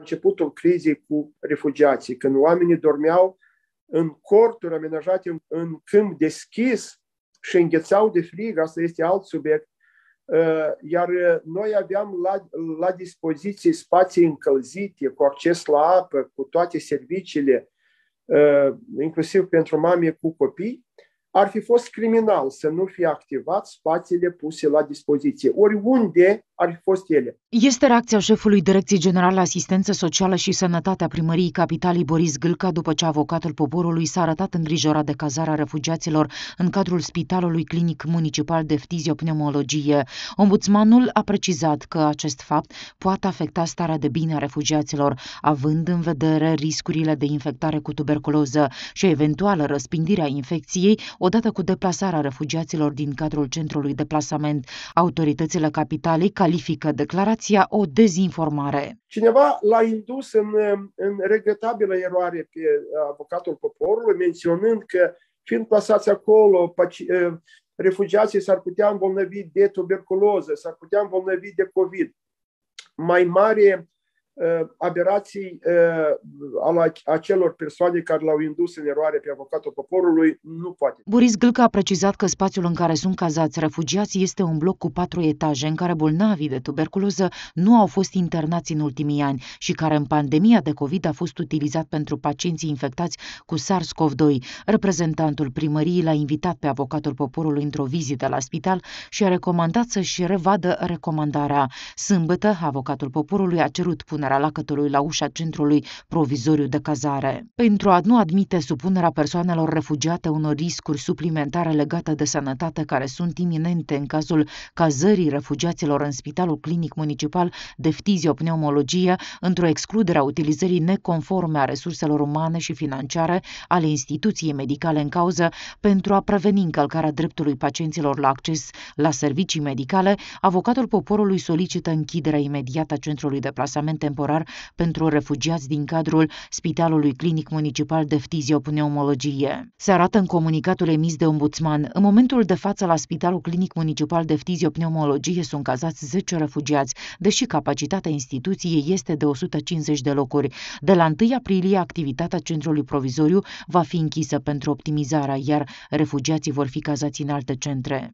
începutul crizei cu refugiații, când oamenii dormeau în corturi amenajate în câmp deschis și înghețau de frig, asta este alt subiect, uh, iar uh, noi aveam la, la dispoziție spații încălzite, cu acces la apă, cu toate serviciile, uh, inclusiv pentru mame cu copii, ar fi fost criminal să nu fie activat spațiile puse la dispoziție. Oriunde ar fi fost ele. Este reacția șefului Direcției Generale Asistență Socială și Sănătatea Primăriei Capitalii Boris Gâlca după ce avocatul poporului s-a arătat îngrijorat de cazarea refugiaților în cadrul Spitalului Clinic Municipal de Ftiziopneumologie. Ombudsmanul a precizat că acest fapt poate afecta starea de bine a refugiaților, având în vedere riscurile de infectare cu tuberculoză și eventuală răspindirea infecției odată cu deplasarea refugiaților din cadrul centrului de plasament. Autoritățile capitalei, califică declarația o dezinformare. Cineva l-a indus în, în regretabilă eroare pe uh, avocatul poporului, menționând că fiind plasați acolo, paci- uh, refugiații s-ar putea îmbolnăvi de tuberculoză, s-ar putea îmbolnăvi de COVID. Mai mare Ă, aberații ă, al acelor persoane care l-au indus în eroare pe avocatul poporului nu poate. Boris Gâlcă a precizat că spațiul în care sunt cazați refugiați este un bloc cu patru etaje în care bolnavii de tuberculoză nu au fost internați în ultimii ani și care în pandemia de COVID a fost utilizat pentru pacienții infectați cu SARS-CoV-2. Reprezentantul primăriei l-a invitat pe avocatul poporului într-o vizită la spital și a recomandat să-și revadă recomandarea. Sâmbătă, avocatul poporului a cerut punerea deschiderea lacătului la ușa centrului provizoriu de cazare. Pentru a nu admite supunerea persoanelor refugiate unor riscuri suplimentare legate de sănătate care sunt iminente în cazul cazării refugiaților în Spitalul Clinic Municipal de Ftizio-Pneumologie, într-o excludere a utilizării neconforme a resurselor umane și financiare ale instituției medicale în cauză pentru a preveni încălcarea dreptului pacienților la acces la servicii medicale, avocatul poporului solicită închiderea imediată a Centrului de Plasamente temporar pentru refugiați din cadrul Spitalului Clinic Municipal de Ftiziopneumologie. Se arată în comunicatul emis de ombudsman. În momentul de față la Spitalul Clinic Municipal de Ftiziopneumologie sunt cazați 10 refugiați, deși capacitatea instituției este de 150 de locuri. De la 1 aprilie, activitatea centrului provizoriu va fi închisă pentru optimizarea, iar refugiații vor fi cazați în alte centre.